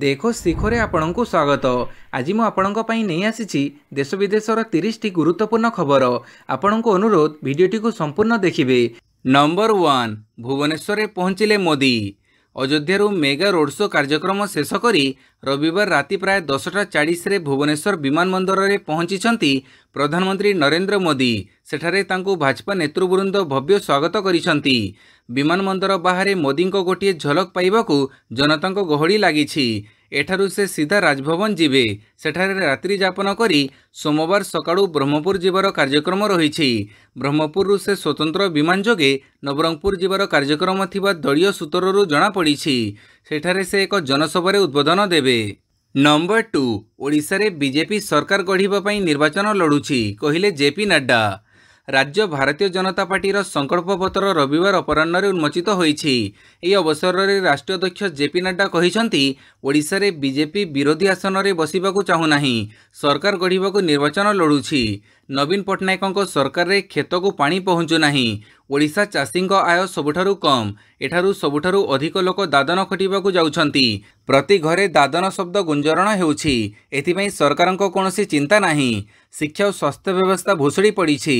ଦେଖ ଶିଖରେ ଆପଣଙ୍କୁ ସ୍ୱାଗତ ଆଜି ମୁଁ ଆପଣଙ୍କ ପାଇଁ ନେଇ ଆସିଛି ଦେଶ ବିଦେଶର ତିରିଶଟି ଗୁରୁତ୍ୱପୂର୍ଣ୍ଣ ଖବର ଆପଣଙ୍କୁ ଅନୁରୋଧ ଭିଡ଼ିଓଟିକୁ ସମ୍ପୂର୍ଣ୍ଣ ଦେଖିବେ ନମ୍ବର ୱାନ୍ ଭୁବନେଶ୍ୱରରେ ପହଞ୍ଚିଲେ ମୋଦି ଅଯୋଧ୍ୟାରୁ ମେଗା ରୋଡ୍ ଶୋ କାର୍ଯ୍ୟକ୍ରମ ଶେଷ କରି ରବିବାର ରାତି ପ୍ରାୟ ଦଶଟା ଚାଳିଶରେ ଭୁବନେଶ୍ୱର ବିମାନ ବନ୍ଦରରେ ପହଞ୍ଚିଛନ୍ତି ପ୍ରଧାନମନ୍ତ୍ରୀ ନରେନ୍ଦ୍ର ମୋଦି ସେଠାରେ ତାଙ୍କୁ ଭାଜପା ନେତୃବୃନ୍ଦ ଭବ୍ୟ ସ୍ୱାଗତ କରିଛନ୍ତି ବିମାନ ବନ୍ଦର ବାହାରେ ମୋଦିଙ୍କ ଗୋଟିଏ ଝଲକ ପାଇବାକୁ ଜନତାଙ୍କ ଗହଳି ଲାଗିଛି ଏଠାରୁ ସେ ସିଧା ରାଜଭବନ ଯିବେ ସେଠାରେ ରାତ୍ରି ଯାପନ କରି ସୋମବାର ସକାଳୁ ବ୍ରହ୍ମପୁର ଯିବାର କାର୍ଯ୍ୟକ୍ରମ ରହିଛି ବ୍ରହ୍ମପୁରରୁ ସେ ସ୍ୱତନ୍ତ୍ର ବିମାନ ଯୋଗେ ନବରଙ୍ଗପୁର ଯିବାର କାର୍ଯ୍ୟକ୍ରମ ଥିବା ଦଳୀୟ ସୂତ୍ରରୁ ଜଣାପଡ଼ିଛି ସେଠାରେ ସେ ଏକ ଜନସଭାରେ ଉଦ୍ବୋଧନ ଦେବେ ନମ୍ବର ଟୁ ଓଡ଼ିଶାରେ ବିଜେପି ସରକାର ଗଢ଼ିବା ପାଇଁ ନିର୍ବାଚନ ଲଢ଼ୁଛି କହିଲେ ଜେପି ନଡ୍ଡା ରାଜ୍ୟ ଭାରତୀୟ ଜନତା ପାର୍ଟିର ସଂକଳ୍ପପତ୍ର ରବିବାର ଅପରାହ୍ନରେ ଉନ୍ମୋଚିତ ହୋଇଛି ଏହି ଅବସରରେ ରାଷ୍ଟ୍ରୀୟ ଅଧ୍ୟକ୍ଷ ଜେପି ନଡ୍ଡା କହିଛନ୍ତି ଓଡ଼ିଶାରେ ବିଜେପି ବିରୋଧୀ ଆସନରେ ବସିବାକୁ ଚାହୁଁନାହିଁ ସରକାର ଗଢ଼ିବାକୁ ନିର୍ବାଚନ ଲଢ଼ୁଛି ନବୀନ ପଟ୍ଟନାୟକଙ୍କ ସରକାରରେ କ୍ଷେତକୁ ପାଣି ପହଞ୍ଚୁନାହିଁ ଓଡ଼ିଶା ଚାଷୀଙ୍କ ଆୟ ସବୁଠାରୁ କମ୍ ଏଠାରୁ ସବୁଠାରୁ ଅଧିକ ଲୋକ ଦାଦନ ଖଟିବାକୁ ଯାଉଛନ୍ତି ପ୍ରତି ଘରେ ଦାଦନ ଶବ୍ଦ ଗୁଞ୍ଜରଣ ହେଉଛି ଏଥିପାଇଁ ସରକାରଙ୍କ କୌଣସି ଚିନ୍ତା ନାହିଁ ଶିକ୍ଷା ଓ ସ୍ୱାସ୍ଥ୍ୟ ବ୍ୟବସ୍ଥା ଭୁଷୁଡ଼ି ପଡ଼ିଛି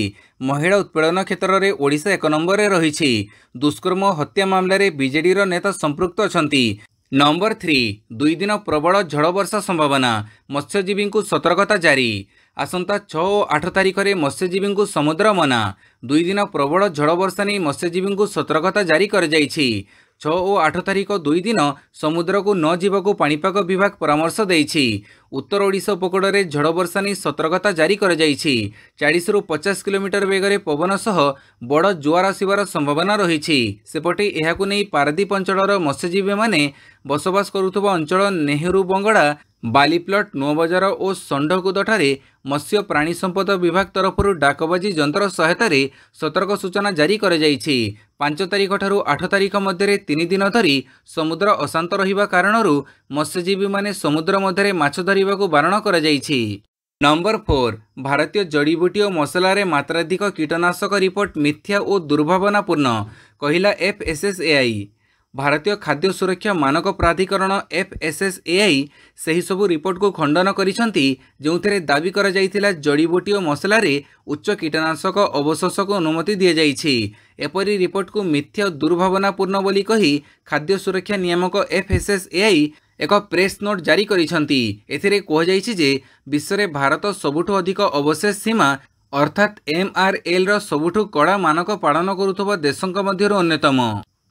ମହିଳା ଉତ୍ପୀଡ଼ନ କ୍ଷେତ୍ରରେ ଓଡ଼ିଶା ଏକ ନମ୍ବରରେ ରହିଛି ଦୁଷ୍କର୍ମ ହତ୍ୟା ମାମଲାରେ ବିଜେଡ଼ିର ନେତା ସମ୍ପୃକ୍ତ ଅଛନ୍ତି ନମ୍ବର ଥ୍ରୀ ଦୁଇ ଦିନ ପ୍ରବଳ ଝଡ଼ ବର୍ଷା ସମ୍ଭାବନା ମତ୍ସ୍ୟଜୀବୀଙ୍କୁ ସତର୍କତା ଜାରି ଆସନ୍ତା ଛଅ ଓ ଆଠ ତାରିଖରେ ମତ୍ସ୍ୟଜୀବୀଙ୍କୁ ସମୁଦ୍ର ମନା ଦୁଇଦିନ ପ୍ରବଳ ଝଡ଼ ବର୍ଷା ନେଇ ମତ୍ସ୍ୟଜୀବୀଙ୍କୁ ସତର୍କତା ଜାରି କରାଯାଇଛି ଛଅ ଓ ଆଠ ତାରିଖ ଦୁଇ ଦିନ ସମୁଦ୍ରକୁ ନ ଯିବାକୁ ପାଣିପାଗ ବିଭାଗ ପରାମର୍ଶ ଦେଇଛି ଉତ୍ତର ଓଡ଼ିଶା ଉପକୂଳରେ ଝଡ଼ ବର୍ଷା ନେଇ ସତର୍କତା ଜାରି କରାଯାଇଛି ଚାଳିଶରୁ ପଚାଶ କିଲୋମିଟର ବେଗରେ ପବନ ସହ ବଡ଼ ଜୁଆର ଆସିବାର ସମ୍ଭାବନା ରହିଛି ସେପଟେ ଏହାକୁ ନେଇ ପାରାଦୀପ ଅଞ୍ଚଳର ମତ୍ସ୍ୟଜୀବୀମାନେ ବସବାସ କରୁଥିବା ଅଞ୍ଚଳ ନେହେରୁ ବଙ୍ଗଡ଼ା ବାଲିପ୍ଲଟ ନୂଆବଜାର ଓ ଷଣ୍ଢକୁଦଠାରେ ମତ୍ସ୍ୟ ପ୍ରାଣୀ ସମ୍ପଦ ବିଭାଗ ତରଫରୁ ଡାକବାଜି ଯନ୍ତ୍ର ସହାୟତାରେ ସତର୍କ ସୂଚନା ଜାରି କରାଯାଇଛି ପାଞ୍ଚ ତାରିଖଠାରୁ ଆଠ ତାରିଖ ମଧ୍ୟରେ ତିନି ଦିନ ଧରି ସମୁଦ୍ର ଅଶାନ୍ତ ରହିବା କାରଣରୁ ମତ୍ସ୍ୟଜୀବୀମାନେ ସମୁଦ୍ର ମଧ୍ୟରେ ମାଛ ଧରିବାକୁ ବାରଣ କରାଯାଇଛି ନମ୍ବର ଫୋର୍ ଭାରତୀୟ ଜଡ଼ିବୁଟି ଓ ମସଲାରେ ମାତ୍ରାଧିକ କୀଟନାଶକ ରିପୋର୍ଟ ମିଥ୍ୟା ଓ ଦୁର୍ଭାବନାପୂର୍ଣ୍ଣ କହିଲା ଏଫ୍ଏସ୍ଏସ୍ଏଆଇ ଭାରତୀୟ ଖାଦ୍ୟ ସୁରକ୍ଷା ମାନକ ପ୍ରାଧିକରଣ ଏଫ୍ଏସ୍ଏସ୍ଏଆଇ ସେହିସବୁ ରିପୋର୍ଟକୁ ଖଣ୍ଡନ କରିଛନ୍ତି ଯେଉଁଥିରେ ଦାବି କରାଯାଇଥିଲା ଜଡ଼ିବୁଟି ଓ ମସଲାରେ ଉଚ୍ଚ କୀଟନାଶକ ଅବଶୋଷକୁ ଅନୁମତି ଦିଆଯାଇଛି ଏପରି ରିପୋର୍ଟକୁ ମିଥ୍ୟ ଦୁର୍ଭାବନାପୂର୍ଣ୍ଣ ବୋଲି କହି ଖାଦ୍ୟ ସୁରକ୍ଷା ନିୟାମକ ଏଫ୍ଏସ୍ଏସ୍ଏଆଇ ଏକ ପ୍ରେସ୍ ନୋଟ୍ ଜାରି କରିଛନ୍ତି ଏଥିରେ କୁହାଯାଇଛି ଯେ ବିଶ୍ୱରେ ଭାରତ ସବୁଠୁ ଅଧିକ ଅବଶେଷ ସୀମା ଅର୍ଥାତ୍ ଏମ୍ଆର୍ଏଲ୍ର ସବୁଠୁ କଡ଼ା ମାନକ ପାଳନ କରୁଥିବା ଦେଶଙ୍କ ମଧ୍ୟରୁ ଅନ୍ୟତମ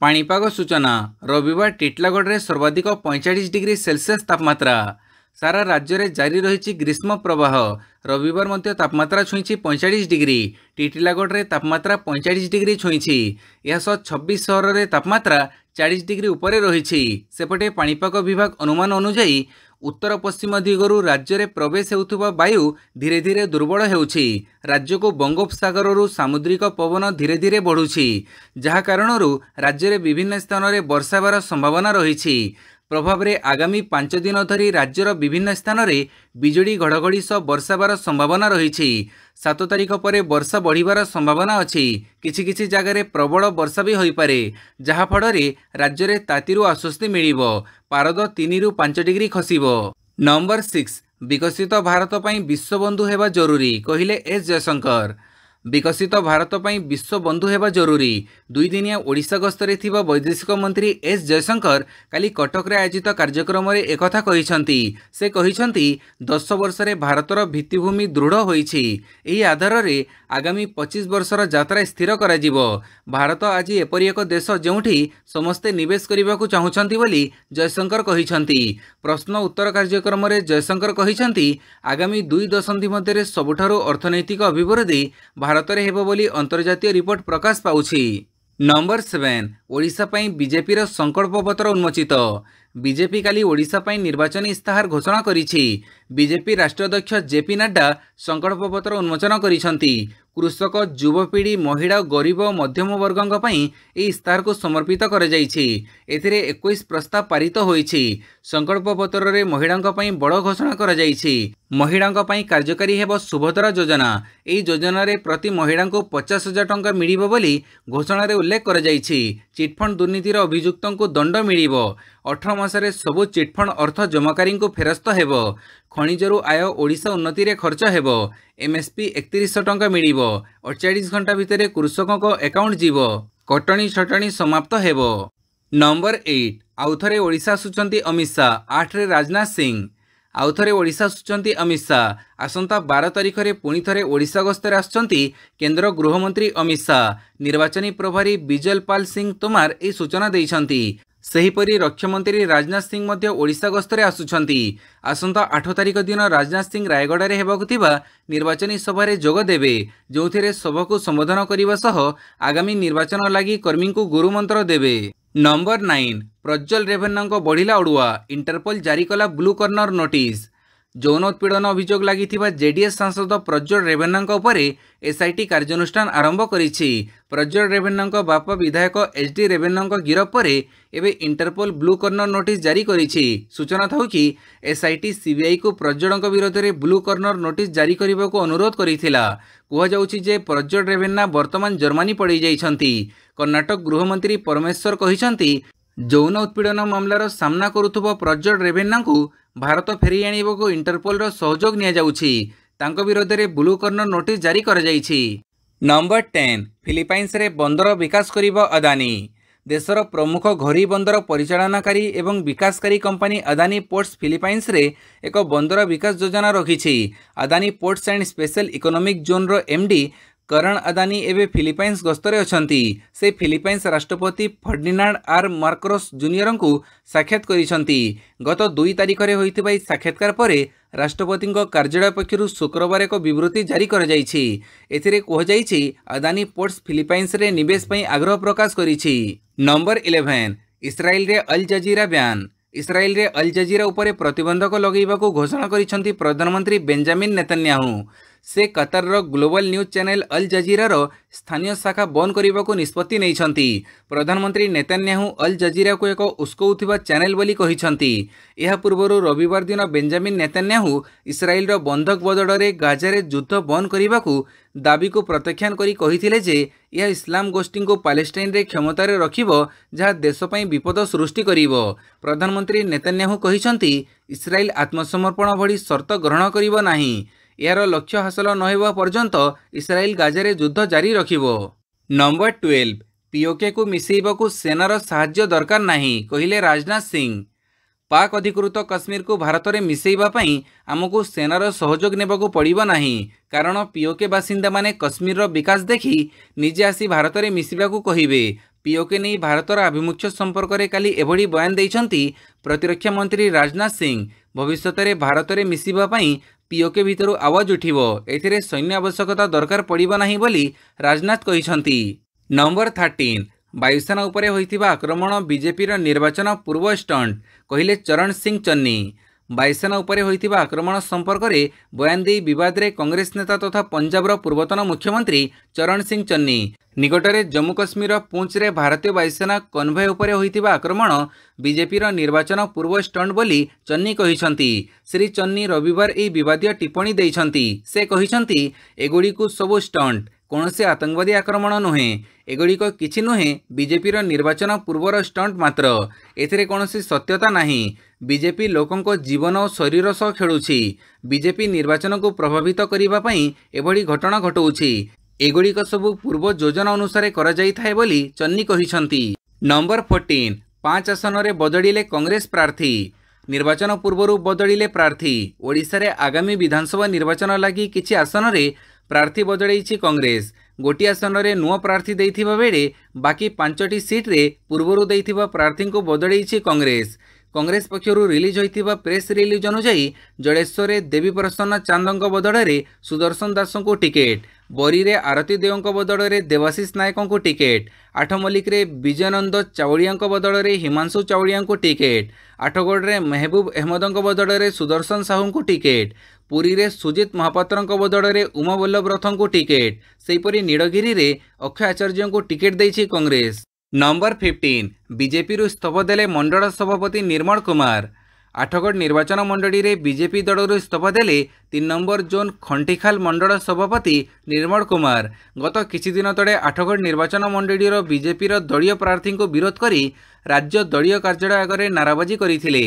पाप सूचना रबिवार टिटलागड्र सर्वाधिक पैँचालिस डिग्री सेल्स तपामत्रा ସାରା ରାଜ୍ୟରେ ଜାରି ରହିଛି ଗ୍ରୀଷ୍ମ ପ୍ରବାହ ରବିବାର ମଧ୍ୟ ତାପମାତ୍ରା ଛୁଇଁଛି ପଇଁଚାଳିଶ ଡିଗ୍ରୀ ଟିଟିଲାଗଡ଼ରେ ତାପମାତ୍ରା ପଇଁଚାଳିଶ ଡିଗ୍ରୀ ଛୁଇଁଛି ଏହା ସହ ଛବିଶ ସହରରେ ତାପମାତ୍ରା ଚାଳିଶ ଡିଗ୍ରୀ ଉପରେ ରହିଛି ସେପଟେ ପାଣିପାଗ ବିଭାଗ ଅନୁମାନ ଅନୁଯାୟୀ ଉତ୍ତର ପଶ୍ଚିମ ଦିଗରୁ ରାଜ୍ୟରେ ପ୍ରବେଶ ହେଉଥିବା ବାୟୁ ଧୀରେ ଧୀରେ ଦୁର୍ବଳ ହେଉଛି ରାଜ୍ୟକୁ ବଙ୍ଗୋପସାଗରରୁ ସାମୁଦ୍ରିକ ପବନ ଧୀରେ ଧୀରେ ବଢ଼ୁଛି ଯାହା କାରଣରୁ ରାଜ୍ୟରେ ବିଭିନ୍ନ ସ୍ଥାନରେ ବର୍ଷା ହେବାର ସମ୍ଭାବନା ରହିଛି ପ୍ରଭାବରେ ଆଗାମୀ ପାଞ୍ଚ ଦିନ ଧରି ରାଜ୍ୟର ବିଭିନ୍ନ ସ୍ଥାନରେ ବିଜୁଳି ଘଡ଼ଘଡ଼ି ସହ ବର୍ଷାବାର ସମ୍ଭାବନା ରହିଛି ସାତ ତାରିଖ ପରେ ବର୍ଷା ବଢ଼ିବାର ସମ୍ଭାବନା ଅଛି କିଛି କିଛି ଜାଗାରେ ପ୍ରବଳ ବର୍ଷା ବି ହୋଇପାରେ ଯାହାଫଳରେ ରାଜ୍ୟରେ ତାତିରୁ ଆଶ୍ୱସ୍ତି ମିଳିବ ପାରଦ ତିନିରୁ ପାଞ୍ଚ ଡିଗ୍ରୀ ଖସିବ ନମ୍ବର ସିକ୍ସ ବିକଶିତ ଭାରତ ପାଇଁ ବିଶ୍ୱବନ୍ଧୁ ହେବା ଜରୁରୀ କହିଲେ ଏସ୍ ଜୟଶଙ୍କର ବିକଶିତ ଭାରତ ପାଇଁ ବିଶ୍ୱବନ୍ଧୁ ହେବା ଜରୁରୀ ଦୁଇଦିନିଆ ଓଡ଼ିଶା ଗସ୍ତରେ ଥିବା ବୈଦେଶିକ ମନ୍ତ୍ରୀ ଏସ୍ ଜୟଶଙ୍କର କାଲି କଟକରେ ଆୟୋଜିତ କାର୍ଯ୍ୟକ୍ରମରେ ଏକଥା କହିଛନ୍ତି ସେ କହିଛନ୍ତି ଦଶ ବର୍ଷରେ ଭାରତର ଭିତ୍ତିଭୂମି ଦୃଢ଼ ହୋଇଛି ଏହି ଆଧାରରେ ଆଗାମୀ ପଚିଶ ବର୍ଷର ଯାତ୍ରା ସ୍ଥିର କରାଯିବ ଭାରତ ଆଜି ଏପରି ଏକ ଦେଶ ଯେଉଁଠି ସମସ୍ତେ ନିବେଶ କରିବାକୁ ଚାହୁଁଛନ୍ତି ବୋଲି ଜୟଶଙ୍କର କହିଛନ୍ତି ପ୍ରଶ୍ନ ଉତ୍ତର କାର୍ଯ୍ୟକ୍ରମରେ ଜୟଶଙ୍କର କହିଛନ୍ତି ଆଗାମୀ ଦୁଇ ଦଶନ୍ଧି ମଧ୍ୟରେ ସବୁଠାରୁ ଅର୍ଥନୈତିକ ଅଭିବୃଦ୍ଧି ଭାରତରେ ହେବ ବୋଲି ଅନ୍ତର୍ଜାତୀୟ ରିପୋର୍ଟ ପ୍ରକାଶ ପାଉଛି ନମ୍ବର ସେଭେନ୍ ଓଡ଼ିଶା ପାଇଁ ବିଜେପିର ସଂକଳ୍ପପତ୍ର ଉନ୍ମୋଚିତ ବିଜେପି କାଲି ଓଡ଼ିଶା ପାଇଁ ନିର୍ବାଚନୀ ଇସ୍ତାହାର ଘୋଷଣା କରିଛି ବିଜେପି ରାଷ୍ଟ୍ରାଧ୍ୟକ୍ଷ ଜେପି ନାଡ୍ଡା ସଂକଳ୍ପପତ୍ର ଉନ୍ମୋଚନ କରିଛନ୍ତି କୃଷକ ଯୁବପିଢ଼ି ମହିଳା ଗରିବ ମଧ୍ୟମବର୍ଗଙ୍କ ପାଇଁ ଏହି ଇସ୍ତାହାରକୁ ସମର୍ପିତ କରାଯାଇଛି ଏଥିରେ ଏକୋଇଶ ପ୍ରସ୍ତାବ ପାରିତ ହୋଇଛି ସଂକଳ୍ପପତ୍ରରେ ମହିଳାଙ୍କ ପାଇଁ ବଡ଼ ଘୋଷଣା କରାଯାଇଛି ମହିଳାଙ୍କ ପାଇଁ କାର୍ଯ୍ୟକାରୀ ହେବ ସୁଭଦ୍ରା ଯୋଜନା ଏହି ଯୋଜନାରେ ପ୍ରତି ମହିଳାଙ୍କୁ ପଚାଶ ହଜାର ଟଙ୍କା ମିଳିବ ବୋଲି ଘୋଷଣାରେ ଉଲ୍ଲେଖ କରାଯାଇଛି ଚିଟ୍ଫଣ୍ଡ ଦୁର୍ନୀତିର ଅଭିଯୁକ୍ତଙ୍କୁ ଦଣ୍ଡ ମିଳିବ ଅଠର ମାସରେ ସବୁ ଚିଟ୍ଫଣ୍ଡ ଅର୍ଥ ଜମାକାରୀଙ୍କୁ ଫେରସ୍ତ ହେବ ଖଣିଜରୁ ଆୟ ଓଡ଼ିଶା ଉନ୍ନତିରେ ଖର୍ଚ୍ଚ ହେବ ଏମ୍ଏସ୍ପି ଏକତିରିଶଶହ ଟଙ୍କା ମିଳିବ ଅଡ଼ଚାଳିଶ ଘଣ୍ଟା ଭିତରେ କୃଷକଙ୍କ ଏକାଉଣ୍ଟ ଯିବ କଟଣୀ ଛଟଣୀ ସମାପ୍ତ ହେବ ନମ୍ବର ଏଇଟ୍ ଆଉ ଥରେ ଓଡ଼ିଶା ଆସୁଛନ୍ତି ଅମିତ ଶାହା ଆଠରେ ରାଜନାଥ ସିଂ ଆଉ ଥରେ ଓଡ଼ିଶା ଆସୁଛନ୍ତି ଅମିତ ଶାହା ଆସନ୍ତା ବାର ତାରିଖରେ ପୁଣି ଥରେ ଓଡ଼ିଶା ଗସ୍ତରେ ଆସୁଛନ୍ତି କେନ୍ଦ୍ର ଗୃହମନ୍ତ୍ରୀ ଅମିତ ଶାହା ନିର୍ବାଚନୀ ପ୍ରଭାରୀ ବିଜଲ ପାଲ ସିଂ ତୋମାର ଏହି ସୂଚନା ଦେଇଛନ୍ତି ସେହିପରି ରକ୍ଷାମନ୍ତ୍ରୀ ରାଜନାଥ ସିଂ ମଧ୍ୟ ଓଡ଼ିଶା ଗସ୍ତରେ ଆସୁଛନ୍ତି ଆସନ୍ତା ଆଠ ତାରିଖ ଦିନ ରାଜନାଥ ସିଂ ରାୟଗଡ଼ାରେ ହେବାକୁ ଥିବା ନିର୍ବାଚନୀ ସଭାରେ ଯୋଗ ଦେବେ ଯେଉଁଥିରେ ସଭାକୁ ସମ୍ବୋଧନ କରିବା ସହ ଆଗାମୀ ନିର୍ବାଚନ ଲାଗି କର୍ମୀଙ୍କୁ ଗୁରୁମନ୍ତ୍ର ଦେବେ নম্বর নাইন প্রজ্জ্বল রেভেন্নাঙ্ক বড়িলা অড়ুয়া ইন্টারপোল জারি কলা ব্লু কর্ণর নোটিস যৌন উৎপীড়ন অভিযোগ লাগিଥିବା জেডিএস সাংসদ প্রজ্জ্বল রেভেন্নাঙ্ক উপরে এসআইটি কার্যানুষ্ঠান আরম্ভ করেছে প্রজ্জ্বল রেভেন্নাঙ্ক বাপ বিধায়ক ডি রেভেন্নাঙ্ক গিরফ পরে এবে ইন্টারপোল ব্লু কর্ণর নোটিস জারি করেছে সূচনা থাউ কি এসআইটি সিবিআই কু প্রজ্জ্বলঙ্ক বিরোধে ব্লু কর্ণর নোটিস জারি করা অনুরোধ করেছিল যাচ্ছি যে প্রজ্জ্বল রেভেন্না বর্তমান জর্মানি পড়ে যাই କର୍ଣ୍ଣାଟକ ଗୃହମନ୍ତ୍ରୀ ପରମେଶ୍ୱର କହିଛନ୍ତି ଯୌନ ଉତ୍ପୀଡ଼ନ ମାମଲାର ସାମ୍ନା କରୁଥିବା ପ୍ରଜଡ଼ ରେଭେନ୍ନାଙ୍କୁ ଭାରତ ଫେରି ଆଣିବାକୁ ଇଣ୍ଟରପୋଲର ସହଯୋଗ ନିଆଯାଉଛି ତାଙ୍କ ବିରୋଧରେ ବ୍ଲୁ କର୍ଣ୍ଣର ନୋଟିସ୍ ଜାରି କରାଯାଇଛି ନମ୍ବର ଟେନ୍ ଫିଲିପାଇନ୍ସରେ ବନ୍ଦର ବିକାଶ କରିବ ଅଦାନୀ ଦେଶର ପ୍ରମୁଖ ଘରୋଇ ବନ୍ଦର ପରିଚାଳନାକାରୀ ଏବଂ ବିକାଶକାରୀ କମ୍ପାନୀ ଅଦାନୀ ପୋର୍ଟସ୍ ଫିଲିପାଇନ୍ସରେ ଏକ ବନ୍ଦର ବିକାଶ ଯୋଜନା ରଖିଛି Adani ports and special economic ଜୋନ୍ର ଏମ୍ଡି କରଣ ଆଦାନୀ ଏବେ ଫିଲିପାଇନ୍ସ ଗସ୍ତରେ ଅଛନ୍ତି ସେ ଫିଲିପାଇନ୍ସ ରାଷ୍ଟ୍ରପତି ଫର୍ଡିନାଣ୍ଡ ଆର୍ ମାର୍କୋସ୍ ଜୁନିୟରଙ୍କୁ ସାକ୍ଷାତ କରିଛନ୍ତି ଗତ ଦୁଇ ତାରିଖରେ ହୋଇଥିବା ଏହି ସାକ୍ଷାତକାର ପରେ ରାଷ୍ଟ୍ରପତିଙ୍କ କାର୍ଯ୍ୟାଳୟ ପକ୍ଷରୁ ଶୁକ୍ରବାର ଏକ ବିବୃତ୍ତି ଜାରି କରାଯାଇଛି ଏଥିରେ କୁହାଯାଇଛି ଅଦାନୀ ପୋର୍ଟସ୍ ଫିଲିପାଇନ୍ସରେ ନିବେଶ ପାଇଁ ଆଗ୍ରହ ପ୍ରକାଶ କରିଛି ନମ୍ବର ଇଲେଭେନ୍ ଇସ୍ରାଏଲରେ ଅଲ୍ ଜାଜିରା ବ୍ୟାନ୍ ଇସ୍ରାଏଲରେ ଅଲ୍ ଜାଜିରା ଉପରେ ପ୍ରତିବନ୍ଧକ ଲଗାଇବାକୁ ଘୋଷଣା କରିଛନ୍ତି ପ୍ରଧାନମନ୍ତ୍ରୀ ବେଞ୍ଜାମିନ୍ ନେତାନ୍ୟାହୁ ସେ କତାରର ଗ୍ଲୋବାଲ୍ ନ୍ୟୁଜ୍ ଚ୍ୟାନେଲ୍ ଅଲ୍ ଜଜିରାର ସ୍ଥାନୀୟ ଶାଖା ବନ୍ଦ କରିବାକୁ ନିଷ୍ପତ୍ତି ନେଇଛନ୍ତି ପ୍ରଧାନମନ୍ତ୍ରୀ ନେତାନ୍ୟାହୁ ଅଲ୍ ଜଜିରାକୁ ଏକ ଉସ୍କଉଥିବା ଚ୍ୟାନେଲ୍ ବୋଲି କହିଛନ୍ତି ଏହା ପୂର୍ବରୁ ରବିବାର ଦିନ ବେଞ୍ଜାମିନ୍ ନେତାନ୍ୟାହୁ ଇସ୍ରାଏଲ୍ର ବନ୍ଧକ ବଦଳରେ ଗାଜାରେ ଯୁଦ୍ଧ ବନ୍ଦ କରିବାକୁ ଦାବିକୁ ପ୍ରତ୍ୟାଖ୍ୟାନ କରି କହିଥିଲେ ଯେ ଏହା ଇସଲାମ ଗୋଷ୍ଠୀଙ୍କୁ ପାଲେଷ୍ଟାଇନରେ କ୍ଷମତାରେ ରଖିବ ଯାହା ଦେଶ ପାଇଁ ବିପଦ ସୃଷ୍ଟି କରିବ ପ୍ରଧାନମନ୍ତ୍ରୀ ନେତାନ୍ୟାହୁ କହିଛନ୍ତି ଇସ୍ରାଏଲ୍ ଆତ୍ମସମର୍ପଣ ଭଳି ସର୍ତ୍ତ ଗ୍ରହଣ କରିବ ନାହିଁ ଏହାର ଲକ୍ଷ୍ୟ ହାସଲ ନ ହେବା ପର୍ଯ୍ୟନ୍ତ ଇସ୍ରାଏଲ୍ ଗାଜାରେ ଯୁଦ୍ଧ ଜାରି ରଖିବ ନମ୍ବର ଟୁଏଲ୍ଭ ପିଓକେକୁ ମିଶାଇବାକୁ ସେନାର ସାହାଯ୍ୟ ଦରକାର ନାହିଁ କହିଲେ ରାଜନାଥ ସିଂ ପାକ୍ ଅଧିକୃତ କାଶ୍ମୀରକୁ ଭାରତରେ ମିଶାଇବା ପାଇଁ ଆମକୁ ସେନାର ସହଯୋଗ ନେବାକୁ ପଡ଼ିବ ନାହିଁ କାରଣ ପିଓକେ ବାସିନ୍ଦାମାନେ କାଶ୍ମୀରର ବିକାଶ ଦେଖି ନିଜେ ଆସି ଭାରତରେ ମିଶିବାକୁ କହିବେ ପିଓକେ ନେଇ ଭାରତର ଆଭିମୁଖ୍ୟ ସମ୍ପର୍କରେ କାଲି ଏଭଳି ବୟାନ ଦେଇଛନ୍ତି ପ୍ରତିରକ୍ଷା ମନ୍ତ୍ରୀ ରାଜନାଥ ସିଂ ଭବିଷ୍ୟତରେ ଭାରତରେ ମିଶିବା ପାଇଁ ପିଓକେ ଭିତରୁ ଆୱାଜ ଉଠିବ ଏଥିରେ ସୈନ୍ୟ ଆବଶ୍ୟକତା ଦରକାର ପଡ଼ିବ ନାହିଁ ବୋଲି ରାଜନାଥ କହିଛନ୍ତି ନମ୍ବର ଥାର୍ଟିନ୍ ବାୟୁସେନା ଉପରେ ହୋଇଥିବା ଆକ୍ରମଣ ବିଜେପିର ନିର୍ବାଚନ ପୂର୍ବ ଷ୍ଟଣ୍ଟ କହିଲେ ଚରଣ ସିଂ ଚନ୍ନି ବାୟୁସେନା ଉପରେ ହୋଇଥିବା ଆକ୍ରମଣ ସମ୍ପର୍କରେ ବୟାନ ଦେଇ ବିବାଦରେ କଂଗ୍ରେସ ନେତା ତଥା ପଞ୍ଜାବର ପୂର୍ବତନ ମୁଖ୍ୟମନ୍ତ୍ରୀ ଚରଣ ସିଂ ଚନ୍ନି ନିକଟରେ ଜମ୍ମୁ କାଶ୍ମୀରର ପୁଞ୍ଚରେ ଭାରତୀୟ ବାୟୁସେନା କନ୍ଭୟ ଉପରେ ହୋଇଥିବା ଆକ୍ରମଣ ବିଜେପିର ନିର୍ବାଚନ ପୂର୍ବ ଷ୍ଟଣ୍ଟ ବୋଲି ଚନ୍ନି କହିଛନ୍ତି ଶ୍ରୀ ଚନ୍ନି ରବିବାର ଏହି ବିବାଦୀୟ ଟିପ୍ପଣୀ ଦେଇଛନ୍ତି ସେ କହିଛନ୍ତି ଏଗୁଡ଼ିକୁ ସବୁ ଷ୍ଟଣ୍ଟ କୌଣସି ଆତଙ୍କବାଦୀ ଆକ୍ରମଣ ନୁହେଁ ଏଗୁଡ଼ିକ କିଛି ନୁହେଁ ବିଜେପିର ନିର୍ବାଚନ ପୂର୍ବର ଷ୍ଟଣ୍ଟ ମାତ୍ର ଏଥିରେ କୌଣସି ସତ୍ୟତା ନାହିଁ ବିଜେପି ଲୋକଙ୍କ ଜୀବନ ଓ ଶରୀର ସହ ଖେଳୁଛି ବିଜେପି ନିର୍ବାଚନକୁ ପ୍ରଭାବିତ କରିବା ପାଇଁ ଏଭଳି ଘଟଣା ଘଟଉଛି ଏଗୁଡ଼ିକ ସବୁ ପୂର୍ବ ଯୋଜନା ଅନୁସାରେ କରାଯାଇଥାଏ ବୋଲି ଚନ୍ନି କହିଛନ୍ତି ନମ୍ବର ଫୋର୍ଟିନ୍ ପାଞ୍ଚ ଆସନରେ ବଦଳିଲେ କଂଗ୍ରେସ ପ୍ରାର୍ଥୀ ନିର୍ବାଚନ ପୂର୍ବରୁ ବଦଳିଲେ ପ୍ରାର୍ଥୀ ଓଡ଼ିଶାରେ ଆଗାମୀ ବିଧାନସଭା ନିର୍ବାଚନ ଲାଗି କିଛି ଆସନରେ ପ୍ରାର୍ଥୀ ବଦଳାଇଛି କଂଗ୍ରେସ ଗୋଟିଏ ଆସନରେ ନୂଆ ପ୍ରାର୍ଥୀ ଦେଇଥିବା ବେଳେ ବାକି ପାଞ୍ଚଟି ସିଟ୍ରେ ପୂର୍ବରୁ ଦେଇଥିବା ପ୍ରାର୍ଥୀଙ୍କୁ ବଦଳାଇଛି କଂଗ୍ରେସ କଂଗ୍ରେସ ପକ୍ଷରୁ ରିଲିଜ୍ ହୋଇଥିବା ପ୍ରେସ୍ ରିଲିଜ୍ ଅନୁଯାୟୀ ଜଡ଼େଶ୍ୱରରେ ଦେବୀପ୍ରସନ୍ନ ଚାନ୍ଦଙ୍କ ବଦଳରେ ସୁଦର୍ଶନ ଦାସଙ୍କୁ ଟିକେଟ୍ ବରୀରେ ଆରତୀ ଦେଓଙ୍କ ବଦଳରେ ଦେବାଶିଷ ନାୟକଙ୍କୁ ଟିକେଟ୍ ଆଠମଲ୍ଲିକରେ ବିଜୟନନ୍ଦ ଚାଉଳିଆଙ୍କ ବଦଳରେ ହିମାଂଶୁ ଚାଉଳିଆଙ୍କୁ ଟିକେଟ୍ ଆଠଗଡ଼ରେ ମେହବୁବ୍ ଅହମ୍ମଦଙ୍କ ବଦଳରେ ସୁଦର୍ଶନ ସାହୁଙ୍କୁ ଟିକେଟ୍ ପୁରୀରେ ସୁଜିତ ମହାପାତ୍ରଙ୍କ ବଦଳରେ ଉମାବଲ୍ଲଭ ରଥଙ୍କୁ ଟିକେଟ୍ ସେହିପରି ନୀଳଗିରିରେ ଅକ୍ଷୟ ଆଚାର୍ଯ୍ୟଙ୍କୁ ଟିକେଟ୍ ଦେଇଛି କଂଗ୍ରେସ ନମ୍ବର ଫିଫ୍ଟିନ୍ ବିଜେପିରୁ ଇସ୍ତଫା ଦେଲେ ମଣ୍ଡଳ ସଭାପତି ନିର୍ମଳ କୁମାର ଆଠଗଡ଼ ନିର୍ବାଚନ ମଣ୍ଡଳୀରେ ବିଜେପି ଦଳରୁ ଇସ୍ତଫା ଦେଲେ ତିନି ନମ୍ବର ଜୋନ୍ ଖଣ୍ଟିଖାଲ ମଣ୍ଡଳ ସଭାପତି ନିର୍ମଳ କୁମାର ଗତ କିଛି ଦିନ ତଳେ ଆଠଗଡ଼ ନିର୍ବାଚନ ମଣ୍ଡଳୀର ବିଜେପିର ଦଳୀୟ ପ୍ରାର୍ଥୀଙ୍କୁ ବିରୋଧ କରି ରାଜ୍ୟ ଦଳୀୟ କାର୍ଯ୍ୟାଳୟ ଆଗରେ ନାରାବାଜି କରିଥିଲେ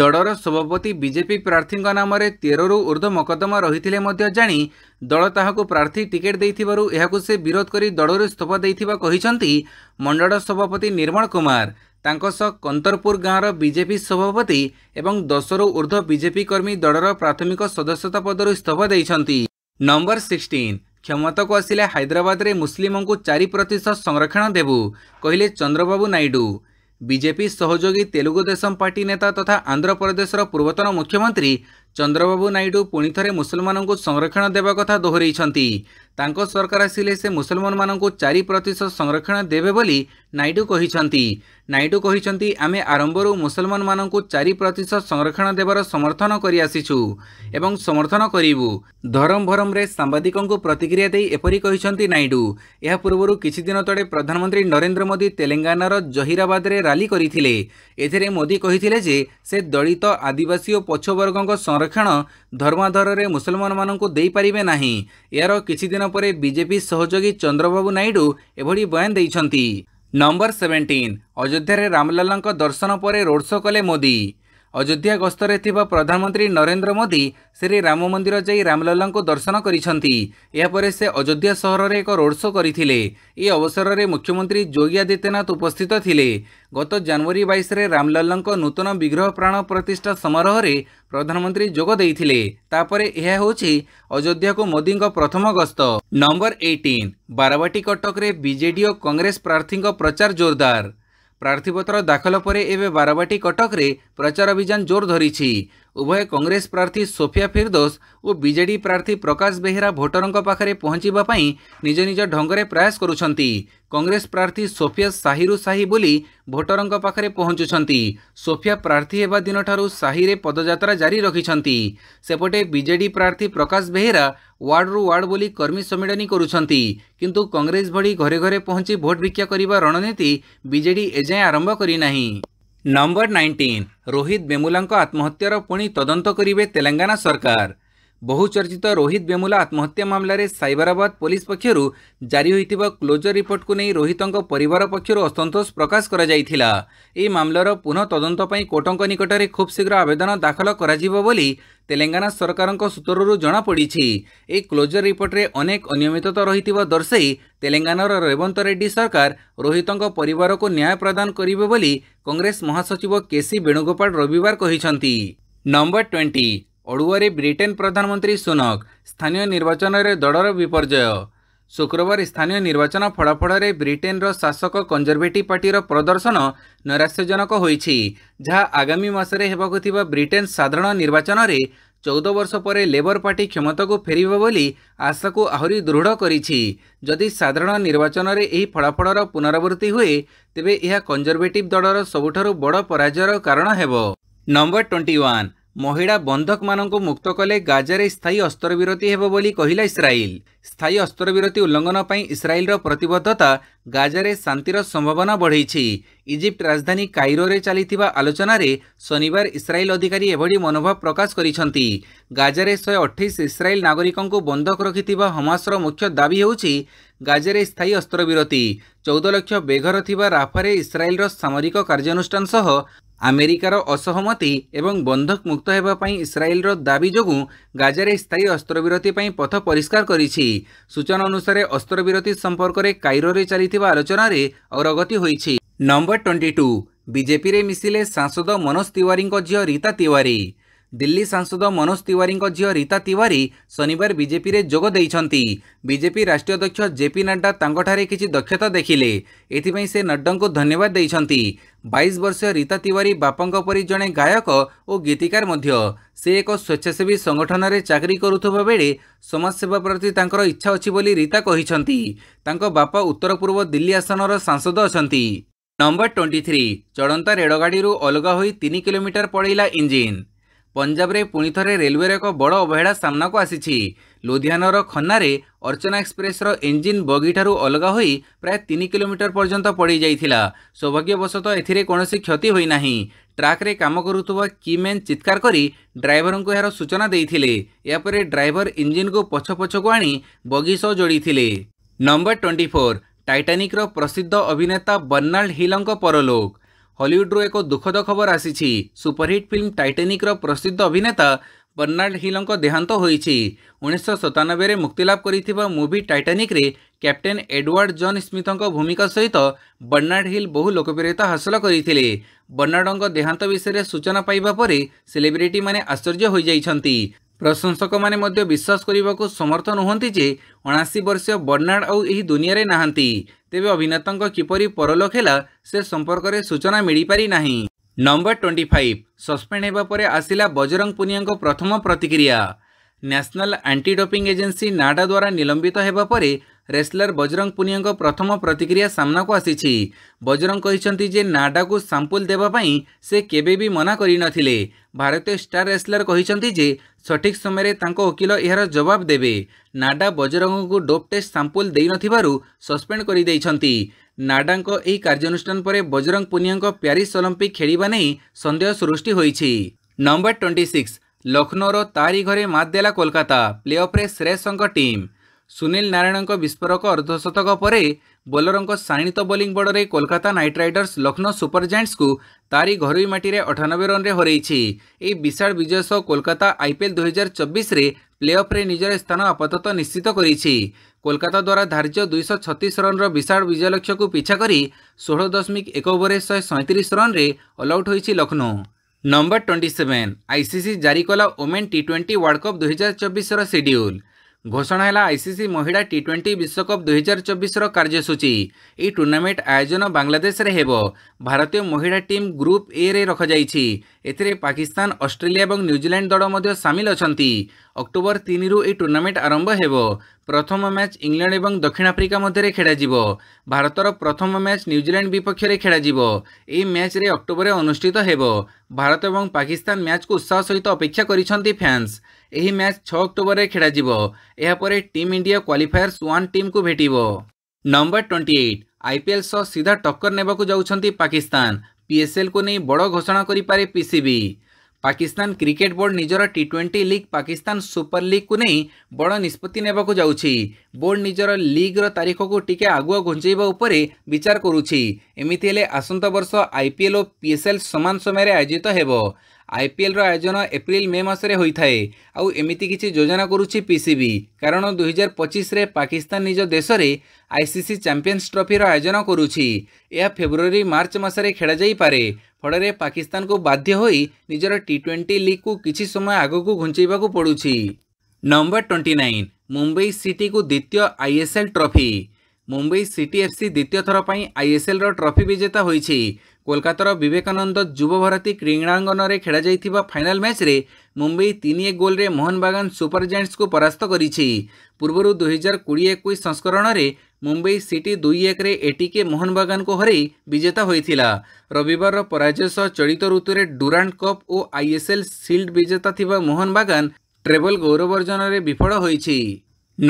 ଦଳର ସଭାପତି ବିଜେପି ପ୍ରାର୍ଥୀଙ୍କ ନାମରେ ତେରରୁ ଉର୍ଦ୍ଧ୍ୱ ମକଦ୍ଦମା ରହିଥିଲେ ମଧ୍ୟ ଜାଣି ଦଳ ତାହାକୁ ପ୍ରାର୍ଥୀ ଟିକେଟ୍ ଦେଇଥିବାରୁ ଏହାକୁ ସେ ବିରୋଧ କରି ଦଳରୁ ଇସ୍ତଫା ଦେଇଥିବା କହିଛନ୍ତି ମଣ୍ଡଳ ସଭାପତି ନିର୍ମଳ କୁମାର ତାଙ୍କ ସହ କନ୍ତରପୁର ଗାଁର ବିଜେପି ସଭାପତି ଏବଂ ଦଶରୁ ଉର୍ଦ୍ଧ୍ୱ ବିଜେପି କର୍ମୀ ଦଳର ପ୍ରାଥମିକ ସଦସ୍ୟତା ପଦରୁ ଇସ୍ତଫା ଦେଇଛନ୍ତି ନମ୍ବର ସିକ୍ସଟିନ୍ କ୍ଷମତାକୁ ଆସିଲେ ହାଇଦ୍ରାବାଦରେ ମୁସଲିମଙ୍କୁ ଚାରି ପ୍ରତିଶତ ସଂରକ୍ଷଣ ଦେବୁ କହିଲେ ଚନ୍ଦ୍ରବାବୁ ନାଇଡୁ ବିଜେପି ସହଯୋଗୀ ତେଲୁଗୁଦେଶମ ପାର୍ଟି ନେତା ତଥା ଆନ୍ଧ୍ରପ୍ରଦେଶର ପୂର୍ବତନ ମୁଖ୍ୟମନ୍ତ୍ରୀ ଚନ୍ଦ୍ରବାବୁ ନାଇଡୁ ପୁଣି ଥରେ ମୁସଲମାନଙ୍କୁ ସଂରକ୍ଷଣ ଦେବା କଥା ଦୋହରାଇଛନ୍ତି ତାଙ୍କ ସରକାର ଆସିଲେ ସେ ମୁସଲମାନମାନଙ୍କୁ ଚାରି ପ୍ରତିଶତ ସଂରକ୍ଷଣ ଦେବେ ବୋଲି ନାଇଡୁ କହିଛନ୍ତି ନାଇଡୁ କହିଛନ୍ତି ଆମେ ଆରମ୍ଭରୁ ମୁସଲମାନମାନଙ୍କୁ ଚାରି ପ୍ରତିଶତ ସଂରକ୍ଷଣ ଦେବାର ସମର୍ଥନ କରିଆସିଛୁ ଏବଂ ସମର୍ଥନ କରିବୁ ଧରମ ଧରମଭରମରେ ସାମ୍ବାଦିକଙ୍କୁ ପ୍ରତିକ୍ରିୟା ଦେଇ ଏପରି କହିଛନ୍ତି ନାଇଡୁ ଏହା ପୂର୍ବରୁ କିଛି ଦିନ ତଳେ ପ୍ରଧାନମନ୍ତ୍ରୀ ନରେନ୍ଦ୍ର ମୋଦି ତେଲେଙ୍ଗାନାର ଜହିରାବାଦରେ ରାଲି କରିଥିଲେ ଏଥିରେ ମୋଦି କହିଥିଲେ ଯେ ସେ ଦଳିତ ଆଦିବାସୀ ଓ ପଛବର୍ଗଙ୍କ ସଂରକ୍ଷଣ ଧର୍ମାଧରରେ ମୁସଲମାନମାନଙ୍କୁ ଦେଇପାରିବେ ନାହିଁ ଏହାର କିଛି ଦିନ ପରେ ବିଜେପି ସହଯୋଗୀ ଚନ୍ଦ୍ରବାବୁ ନାଇଡୁ ଏଭଳି ବୟାନ ଦେଇଛନ୍ତି ନମ୍ବର ସେଭେଣ୍ଟିନ୍ ଅଯୋଧ୍ୟାରେ ରାମଲାଲାଙ୍କ ଦର୍ଶନ ପରେ ରୋଡ୍ ଶୋ କଲେ ମୋଦି ଅଯୋଧ୍ୟା ଗସ୍ତରେ ଥିବା ପ୍ରଧାନମନ୍ତ୍ରୀ ନରେନ୍ଦ୍ର ମୋଦି ଶ୍ରୀ ରାମ ମନ୍ଦିର ଯାଇ ରାମଲଲାଙ୍କୁ ଦର୍ଶନ କରିଛନ୍ତି ଏହାପରେ ସେ ଅଯୋଧ୍ୟା ସହରରେ ଏକ ରୋଡ୍ ଶୋ କରିଥିଲେ ଏହି ଅବସରରେ ମୁଖ୍ୟମନ୍ତ୍ରୀ ଯୋଗୀ ଆଦିତ୍ୟନାଥ ଉପସ୍ଥିତ ଥିଲେ ଗତ ଜାନୁଆରୀ ବାଇଶରେ ରାମଲଲାଙ୍କ ନୂତନ ବିଗ୍ରହ ପ୍ରାଣ ପ୍ରତିଷ୍ଠା ସମାରୋହରେ ପ୍ରଧାନମନ୍ତ୍ରୀ ଯୋଗ ଦେଇଥିଲେ ତାପରେ ଏହା ହେଉଛି ଅଯୋଧ୍ୟାକୁ ମୋଦିଙ୍କ ପ୍ରଥମ ଗସ୍ତ ନମ୍ବର ଏଇଟିନ୍ ବାରବାଟୀ କଟକରେ ବିଜେଡି ଓ କଂଗ୍ରେସ ପ୍ରାର୍ଥୀଙ୍କ ପ୍ରଚାର ଜୋରଦାର ପ୍ରାର୍ଥୀପତ୍ର ଦାଖଲ ପରେ ଏବେ ବାରବାଟୀ କଟକରେ ପ୍ରଚାର ଅଭିଯାନ ଜୋର ଧରିଛି ଉଭୟ କଂଗ୍ରେସ ପ୍ରାର୍ଥୀ ସୋଫିଆ ଫିରଦୋଷ ଓ ବିଜେଡି ପ୍ରାର୍ଥୀ ପ୍ରକାଶ ବେହେରା ଭୋଟରଙ୍କ ପାଖରେ ପହଞ୍ଚିବା ପାଇଁ ନିଜ ନିଜ ଢଙ୍ଗରେ ପ୍ରୟାସ କରୁଛନ୍ତି କଂଗ୍ରେସ ପ୍ରାର୍ଥୀ ସୋଫିଆ ସାହିରୁ ସାହି ବୋଲି ଭୋଟରଙ୍କ ପାଖରେ ପହଞ୍ଚୁଛନ୍ତି ସୋଫିଆ ପ୍ରାର୍ଥୀ ହେବା ଦିନଠାରୁ ସାହିରେ ପଦଯାତ୍ରା ଜାରି ରଖିଛନ୍ତି ସେପଟେ ବିଜେଡି ପ୍ରାର୍ଥୀ ପ୍ରକାଶ ବେହେରା ୱାର୍ଡରୁ ୱାର୍ଡ ବୋଲି କର୍ମୀ ସମ୍ମିଳନୀ କରୁଛନ୍ତି କିନ୍ତୁ କଂଗ୍ରେସ ଭଳି ଘରେ ଘରେ ପହଞ୍ଚି ଭୋଟ ଭିକ୍ଷା କରିବା ରଣନୀତି ବିଜେଡି ଏଯାଏଁ ଆରମ୍ଭ କରିନାହିଁ ନମ୍ବର ନାଇଣ୍ଟିନ୍ ରୋହିତ ବେମୁଲାଙ୍କ ଆତ୍ମହତ୍ୟାର ପୁଣି ତଦନ୍ତ କରିବେ ତେଲେଙ୍ଗାନା ସରକାର ବହୁଚର୍ଚ୍ଚିତ ରୋହିତ ବେମୁଲା ଆତ୍ମହତ୍ୟା ମାମଲାରେ ସାଇବରାବାଦ ପୋଲିସ ପକ୍ଷରୁ ଜାରି ହୋଇଥିବା କ୍ଲୋଜର ରିପୋର୍ଟକୁ ନେଇ ରୋହିତଙ୍କ ପରିବାର ପକ୍ଷରୁ ଅସନ୍ତୋଷ ପ୍ରକାଶ କରାଯାଇଥିଲା ଏହି ମାମଲାର ପୁନଃ ତଦନ୍ତ ପାଇଁ କୋର୍ଟଙ୍କ ନିକଟରେ ଖୁବ୍ ଶୀଘ୍ର ଆବେଦନ ଦାଖଲ କରାଯିବ ବୋଲି ତେଲେଙ୍ଗାନା ସରକାରଙ୍କ ସୂତ୍ରରୁ ଜଣାପଡ଼ିଛି ଏହି କ୍ଲୋଜର ରିପୋର୍ଟରେ ଅନେକ ଅନିୟମିତତା ରହିଥିବା ଦର୍ଶାଇ ତେଲେଙ୍ଗାନାର ରେବନ୍ତ ରେଡ୍ଡି ସରକାର ରୋହିତଙ୍କ ପରିବାରକୁ ନ୍ୟାୟ ପ୍ରଦାନ କରିବେ ବୋଲି କଂଗ୍ରେସ ମହାସଚିବ କେସି ବେଣୁଗୋପାଳ ରବିବାର କହିଛନ୍ତି ନମ୍ବର ଟ୍ୱେଣ୍ଟି ଅଡ଼ୁଆରେ ବ୍ରିଟେନ୍ ପ୍ରଧାନମନ୍ତ୍ରୀ ସୁନକ ସ୍ଥାନୀୟ ନିର୍ବାଚନରେ ଦଳର ବିପର୍ଯ୍ୟୟ ଶୁକ୍ରବାର ସ୍ଥାନୀୟ ନିର୍ବାଚନ ଫଳାଫଳରେ ବ୍ରିଟେନ୍ର ଶାସକ କଞ୍ଜରଭେଟିଭ୍ ପାର୍ଟିର ପ୍ରଦର୍ଶନ ନୈରାଶ୍ୟଜନକ ହୋଇଛି ଯାହା ଆଗାମୀ ମାସରେ ହେବାକୁ ଥିବା ବ୍ରିଟେନ୍ ସାଧାରଣ ନିର୍ବାଚନରେ ଚଉଦ ବର୍ଷ ପରେ ଲେବର ପାର୍ଟି କ୍ଷମତାକୁ ଫେରିବ ବୋଲି ଆଶାକୁ ଆହୁରି ଦୃଢ଼ କରିଛି ଯଦି ସାଧାରଣ ନିର୍ବାଚନରେ ଏହି ଫଳାଫଳର ପୁନରାବୃତ୍ତି ହୁଏ ତେବେ ଏହା କଞ୍ଜରଭେଟିଭ୍ ଦଳର ସବୁଠାରୁ ବଡ଼ ପରାଜୟର କାରଣ ହେବ ନମ୍ବର ଟ୍ୱେଣ୍ଟି ୱାନ୍ ମହିଳା ବନ୍ଧକମାନଙ୍କୁ ମୁକ୍ତ କଲେ ଗାଜାରେ ସ୍ଥାୟୀ ଅସ୍ତ୍ରବିରତି ହେବ ବୋଲି କହିଲା ଇସ୍ରାଏଲ ସ୍ଥାୟୀ ଅସ୍ତ୍ରବିରତି ଉଲ୍ଲଙ୍ଘନ ପାଇଁ ଇସ୍ରାଏଲର ପ୍ରତିବଦ୍ଧତା ଗାଜାରେ ଶାନ୍ତିର ସମ୍ଭାବନା ବଢ଼ାଇଛି ଇଜିପ୍ଟ ରାଜଧାନୀ କାଇରୋରେ ଚାଲିଥିବା ଆଲୋଚନାରେ ଶନିବାର ଇସ୍ରାଏଲ ଅଧିକାରୀ ଏଭଳି ମନୋଭାବ ପ୍ରକାଶ କରିଛନ୍ତି ଗାଜାରେ ଶହେ ଅଠେଇଶ ଇସ୍ରାଏଲ ନାଗରିକଙ୍କୁ ବନ୍ଧକ ରଖିଥିବା ହମାସର ମୁଖ୍ୟ ଦାବି ହେଉଛି ଗାଜାରେ ସ୍ଥାୟୀ ଅସ୍ତ୍ରବିରତି ଚଉଦ ଲକ୍ଷ ବେଘର ଥିବା ରାଫାରେ ଇସ୍ରାଏଲ୍ର ସାମରିକ କାର୍ଯ୍ୟାନୁଷ୍ଠାନ ସହ ଆମେରିକାର ଅସହମତି ଏବଂ ବନ୍ଧକ ମୁକ୍ତ ହେବା ପାଇଁ ଇସ୍ରାଏଲ୍ର ଦାବି ଯୋଗୁଁ ଗାଜାରେ ସ୍ଥାୟୀ ଅସ୍ତ୍ରବିରତି ପାଇଁ ପଥ ପରିଷ୍କାର କରିଛି ସୂଚନା ଅନୁସାରେ ଅସ୍ତ୍ରବିରତି ସମ୍ପର୍କରେ କାଇରୋରେ ଚାଲିଥିବା ଆଲୋଚନାରେ ଅଗ୍ରଗତି ହୋଇଛି ନମ୍ବର ଟ୍ୱେଣ୍ଟି ଟୁ ବିଜେପିରେ ମିଶିଲେ ସାଂସଦ ମନୋଜ ତିୱାରୀଙ୍କ ଝିଅ ରୀତା ତିୱାରୀ দিল্লী সাংসদ মনোজ তিওয়ারী ঝিও রীতা তিওয়ারী শনিবার বিজেপি যোগ দিয়েছেন বিজেপি রাষ্ট্রীয় অধ্যক্ষ জেপি নাড্ডা তাঁঠার কিছু দক্ষতা দেখিলে এথিপাই সে নড্ডাঙ্কু ধন্যবাদ দিয়েছেন বাইশ বর্ষীয় রীতা তিওয়ারী বাপাঙ্ক পরি জনে গায়ক ও গীতিকার মধ্য সে এক স্বেচ্ছাসেবী সংগঠনের চাকরি করুবা বেড়ে সমাজসেবা প্রতি তাঁর ইচ্ছা অছি রীতা কিন্তু তাঁর বাপা উত্তর পূর্ব দিল্লী আসনর সাংসদ অনেক নম্বর টোয়েন্টি থ্রি চড়ন্তা রেলগাড়ি অলগা হয়ে তিন কিলোমিটার পড়াইলা ইঞ্জিন ପଞ୍ଜାବରେ ପୁଣି ଥରେ ରେଲୱେର ଏକ ବଡ଼ ଅବହେଳା ସାମ୍ନାକୁ ଆସିଛି ଲୁଧିଆନାର ଖନ୍ନାରେ ଅର୍ଚ୍ଚନା ଏକ୍ସପ୍ରେସ୍ର ଇଞ୍ଜିନ୍ ବଗିଠାରୁ ଅଲଗା ହୋଇ ପ୍ରାୟ ତିନି କିଲୋମିଟର ପର୍ଯ୍ୟନ୍ତ ପଡ଼ିଯାଇଥିଲା ସୌଭାଗ୍ୟବଶତଃ ଏଥିରେ କୌଣସି କ୍ଷତି ହୋଇନାହିଁ ଟ୍ରାକ୍ରେ କାମ କରୁଥିବା କିମେନ୍ ଚିତ୍କାର କରି ଡ୍ରାଇଭରଙ୍କୁ ଏହାର ସୂଚନା ଦେଇଥିଲେ ଏହାପରେ ଡ୍ରାଇଭର ଇଞ୍ଜିନ୍କୁ ପଛ ପଛକୁ ଆଣି ବଗି ସହ ଯୋଡ଼ିଥିଲେ ନମ୍ବର ଟ୍ୱେଣ୍ଟି ଫୋର୍ ଟାଇଟାନିକ୍ର ପ୍ରସିଦ୍ଧ ଅଭିନେତା ବର୍ଣ୍ଣାଲ୍ଡ ହିଲ୍ଙ୍କ ପରଲୋକ ହଲିଉଡ୍ରୁ ଏକ ଦୁଃଖଦ ଖବର ଆସିଛି ସୁପରହିଟ୍ ଫିଲ୍ମ ଟାଇଟାନିକ୍ର ପ୍ରସିଦ୍ଧ ଅଭିନେତା ବର୍ଣ୍ଣାର୍ଡ ହିଲ୍ଙ୍କ ଦେହାନ୍ତ ହୋଇଛି ଉଣେଇଶହ ସତାନବେରେ ମୁକ୍ତିଲାଭ କରିଥିବା ମୁଭି ଟାଇଟାନିକ୍ରେ କ୍ୟାପ୍ଟେନ୍ ଏଡୱାର୍ଡ ଜନ୍ ସ୍ମିଥଙ୍କ ଭୂମିକା ସହିତ ବର୍ଣ୍ଣାର୍ଡ ହିଲ୍ ବହୁ ଲୋକପ୍ରିୟତା ହାସଲ କରିଥିଲେ ବର୍ଣ୍ଣାର୍ଡଙ୍କ ଦେହାନ୍ତ ବିଷୟରେ ସୂଚନା ପାଇବା ପରେ ସେଲିବ୍ରିଟିମାନେ ଆଶ୍ଚର୍ଯ୍ୟ ହୋଇଯାଇଛନ୍ତି ପ୍ରଶଂସକମାନେ ମଧ୍ୟ ବିଶ୍ୱାସ କରିବାକୁ ସମର୍ଥ ନୁହନ୍ତି ଯେ ଅଣାଅଶୀ ବର୍ଷୀୟ ବର୍ଣ୍ଣାଡ଼ ଆଉ ଏହି ଦୁନିଆରେ ନାହାନ୍ତି ତେବେ ଅଭିନେତାଙ୍କ କିପରି ପରଲୋକ ହେଲା ସେ ସମ୍ପର୍କରେ ସୂଚନା ମିଳିପାରି ନାହିଁ ନମ୍ବର ଟ୍ୱେଣ୍ଟି ଫାଇଭ୍ ସସ୍ପେଣ୍ଡ ହେବା ପରେ ଆସିଲା ବଜରଙ୍ଗ ପୁନିଆଙ୍କ ପ୍ରଥମ ପ୍ରତିକ୍ରିୟା ନ୍ୟାସନାଲ୍ ଆଣ୍ଟିଡୋପିଂ ଏଜେନ୍ସି ନାଡା ଦ୍ୱାରା ନିଲମ୍ବିତ ହେବା ପରେ ରେସ୍ଲର ବଜରଙ୍ଗ ପୁନିଆଙ୍କ ପ୍ରଥମ ପ୍ରତିକ୍ରିୟା ସାମ୍ନାକୁ ଆସିଛି ବଜରଙ୍ଗ କହିଛନ୍ତି ଯେ ନାଡାକୁ ସାମ୍ପୁଲ ଦେବା ପାଇଁ ସେ କେବେ ବି ମନା କରିନଥିଲେ ଭାରତୀୟ ଷ୍ଟାର ରେସ୍ଲର କହିଛନ୍ତି ଯେ ସଠିକ୍ ସମୟରେ ତାଙ୍କ ଓକିଲ ଏହାର ଜବାବ ଦେବେ ନାଡା ବଜରଙ୍ଗଙ୍କୁ ଡୋପ୍ ଟେଷ୍ଟ ସାମ୍ପୁଲ ଦେଇନଥିବାରୁ ସସ୍ପେଣ୍ଡ କରିଦେଇଛନ୍ତି ନାଡାଙ୍କ ଏହି କାର୍ଯ୍ୟାନୁଷ୍ଠାନ ପରେ ବଜରଙ୍ଗ ପୁନିଆଙ୍କ ପ୍ୟାରିସ୍ ଅଲିମ୍ପିକ୍ ଖେଳିବା ନେଇ ସନ୍ଦେହ ସୃଷ୍ଟି ହୋଇଛି ନମ୍ବର ଟ୍ୱେଣ୍ଟି ସିକ୍ସ ଲକ୍ଷ୍ନୌର ତାରି ଘରେ ମାତ୍ ଦେଲା କୋଲକାତା ପ୍ଲେ ଅଫ୍ରେ ଶ୍ରେୟସଙ୍କ ଟିମ୍ ସୁନୀଲ ନାରାୟଣଙ୍କ ବିସ୍ଫୋରକ ଅର୍ଦ୍ଧଶତକ ପରେ ବୋଲରଙ୍କ ଶାଣିତ ବୋଲିଂ ବଡ଼ରେ Kolkata Knight Riders Lucknow Super ଜାଏଣ୍ଟସକୁ ତାରି ଘରୋଇ ମାଟିରେ ଅଠାନବେ ରନ୍ରେ ହରାଇଛି ଏହି ବିଶାଳ ବିଜୟ ସହ କୋଲକାତା ଆଇପିଏଲ୍ ଦୁଇହଜାର ଚବିଶରେ ପ୍ଲେଅଫ୍ରେ ନିଜର ସ୍ଥାନ ଆପାତତଃ ନିଶ୍ଚିତ କରିଛି କୋଲକାତା ଦ୍ୱାରା ଧାର୍ଯ୍ୟ ଦୁଇଶହ ଛତିଶ ରନ୍ର ବିଶାଳ ବିଜୟ ଲକ୍ଷ୍ୟକୁ ପିଛା କରି ଷୋହଳ ଦଶମିକ ଏକ ଓଭରରେ ଶହେ ସଇଁତିରିଶ ରନ୍ରେ ଅଲ୍ଆଉଟ୍ ହୋଇଛି Lucknow number twenty seven ICC ଜାରି କଲା women T twenty world cup ଦୁଇହଜାର ଚବିଶର ସିଡ୍ୟୁଲ୍ ঘোষণা হল আইসিসি মহিলা টি টোয়েন্টি বিশ্বকপ দুই হাজার চব্বিশর কার্যসূচী এই টুর্নামেন্ট আয়োজন বাংলাদেশে হব ভারতীয় মহিলা টিম গ্রুপ এ রে রখাযাইছি এতে পাকিস্তান অস্ট্রেলিয়া এবং নিউজিল্যান্ড দল মধ্যে সামিল অক্টোবর অক্টোবর রু এই টুর্নামেন্ট আরম্ভ হব প্রথম ম্যাচ ইংল্যান্ড এবং দক্ষিণ আফ্রিকা মধ্যে খেড়াযিব ভারতর প্রথম ম্যাচ নিউজিল্যান্ড বিপক্ষে খেড়াযিব এই ম্যাচরে অক্টোবরে অনুষ্ঠিত হব ভারত এবং পাকিস্তান ম্যাচকু উৎসাহ সহ অপেক্ষা করছেন ফ্যান্স ଏହି ମ୍ୟାଚ୍ ଛଅ ଅକ୍ଟୋବରରେ ଖେଳାଯିବ ଏହାପରେ ଟିମ୍ ଇଣ୍ଡିଆ କ୍ୱାଲିଫାୟର୍ସ ୱାନ୍ ଟିମ୍କୁ ଭେଟିବ ନମ୍ବର ଟ୍ୱେଣ୍ଟି ଏଇଟ୍ ଆଇପିଏଲ୍ ସହ ସିଧା ଟକ୍କର ନେବାକୁ ଯାଉଛନ୍ତି ପାକିସ୍ତାନ ପିଏସ୍ଏଲ୍କୁ ନେଇ ବଡ଼ ଘୋଷଣା କରିପାରେ ପିସିବି ପାକିସ୍ତାନ କ୍ରିକେଟ୍ ବୋର୍ଡ଼ ନିଜର T twenty league Pakistan super ଲିଗ୍କୁ ନେଇ ବଡ଼ ନିଷ୍ପତ୍ତି ନେବାକୁ ଯାଉଛି ବୋର୍ଡ଼ ନିଜର ଲିଗ୍ର ତାରିଖକୁ ଟିକେ ଆଗୁଆ ଘୁଞ୍ଚାଇବା ଉପରେ ବିଚାର କରୁଛି ଏମିତି ହେଲେ ଆସନ୍ତା ବର୍ଷ ଆଇପିଏଲ୍ ଓ ପିଏସ୍ଏଲ୍ ସମାନ ସମୟରେ ଆୟୋଜିତ ହେବ ଆଇପିଏଲ୍ର ଆୟୋଜନ ଏପ୍ରିଲ ମେ ମାସରେ ହୋଇଥାଏ ଆଉ ଏମିତି କିଛି ଯୋଜନା କରୁଛି ପିସିବି କାରଣ ଦୁଇହଜାର ପଚିଶରେ ପାକିସ୍ତାନ ନିଜ ଦେଶରେ ଆଇସିସି ଚାମ୍ପିୟନ୍ସ ଟ୍ରଫିର ଆୟୋଜନ କରୁଛି ଏହା ଫେବୃଆରୀ ମାର୍ଚ୍ଚ ମାସରେ ଖେଳାଯାଇପାରେ ଫଳରେ ପାକିସ୍ତାନକୁ ବାଧ୍ୟ ହୋଇ ନିଜର ଟି ଟ୍ୱେଣ୍ଟି ଲିଗ୍କୁ କିଛି ସମୟ ଆଗକୁ ଘୁଞ୍ଚାଇବାକୁ ପଡ଼ୁଛି ନମ୍ବର ଟ୍ୱେଣ୍ଟି ନାଇନ୍ ମୁମ୍ବାଇ ସିଟିକୁ ଦ୍ୱିତୀୟ ISL trophy Mumbai City FC ଦ୍ୱିତୀୟ ଥର ପାଇଁ ଆଇଏସ୍ଏଲ୍ର ଟ୍ରଫି ବିଜେତା ହୋଇଛି କୋଲକାତାର ବିବେକାନନ୍ଦ ଯୁବଭାରତୀ କ୍ରୀଡ଼ାଙ୍ଗନରେ ଖେଳାଯାଇଥିବା ଫାଇନାଲ୍ ମ୍ୟାଚ୍ରେ ମୁମ୍ବାଇ ତିନି ଏକ ଗୋଲ୍ରେ ମୋହନବାଗାନ ସୁପର ଜାଏଣ୍ଟସ୍କୁ ପରାସ୍ତ କରିଛି ପୂର୍ବରୁ ଦୁଇହଜାର କୋଡ଼ିଏ ଏକୋଇଶ ସଂସ୍କରଣରେ ମୁମ୍ବାଇ ସିଟି ଦୁଇ ଏକରେ ଏଟିକେ ମୋହନବାଗାନକୁ ହରାଇ ବିଜେତା ହୋଇଥିଲା ରବିବାରର ପରାଜୟ ସହ ଚଳିତ ଋତୁରେ ଡୁରାଣ୍ଟ କପ୍ ଓ ଆଇଏସ୍ଏଲ୍ ସିଲ୍ଡ ବିଜେତା ଥିବା ମୋହନବାଗାନ ଟ୍ରେବଲ୍ ଗୌରବ ଅର୍ଜନରେ ବିଫଳ ହୋଇଛି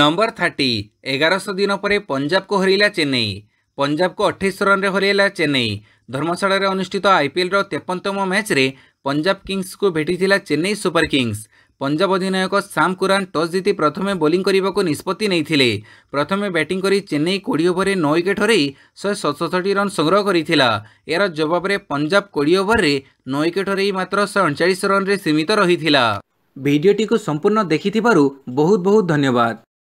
ନମ୍ବର ଥାର୍ଟି ଏଗାରଶହ ଦିନ ପରେ ପଞ୍ଜାବକୁ ହରାଇଲା ଚେନ୍ନାଇ ପଞ୍ଜାବକୁ ଅଠେଇଶ ରନ୍ରେ ହରାଇଲା ଚେନ୍ନାଇ ଧର୍ମଶାଳାରେ ଅନୁଷ୍ଠିତ ଆଇପିଏଲ୍ର ତେପନ୍ତମ ମ୍ୟାଚ୍ରେ ପଞ୍ଜାବ କିଙ୍ଗସ୍କୁ ଭେଟିଥିଲା ଚେନ୍ନାଇ ସୁପର କିଙ୍ଗସ୍ ପଞ୍ଜାବ ଅଧିନାୟକ ସାମ୍ କୁରାନ୍ ଟସ୍ ଜିତି ପ୍ରଥମେ ବୋଲିଂ କରିବାକୁ ନିଷ୍ପତ୍ତି ନେଇଥିଲେ ପ୍ରଥମେ ବ୍ୟାଟିଂ କରି ଚେନ୍ନାଇ କୋଡ଼ିଏ ଓଭରରେ ନଅ ୱିକେଟ୍ ହରାଇ ଶହେ ସତଷଠି ରନ୍ ସଂଗ୍ରହ କରିଥିଲା ଏହାର ଜବାବରେ ପଞ୍ଜାବ କୋଡ଼ିଏ ଓଭରରେ ନଅ ୱିକେଟ୍ ହରାଇ ମାତ୍ର ଶହେ ଅଣଚାଳିଶ ରନ୍ରେ ସୀମିତ ରହିଥିଲା ଭିଡ଼ିଓଟିକୁ ସମ୍ପୂର୍ଣ୍ଣ ଦେଖିଥିବାରୁ ବହୁତ ବହୁତ ଧନ୍ୟବାଦ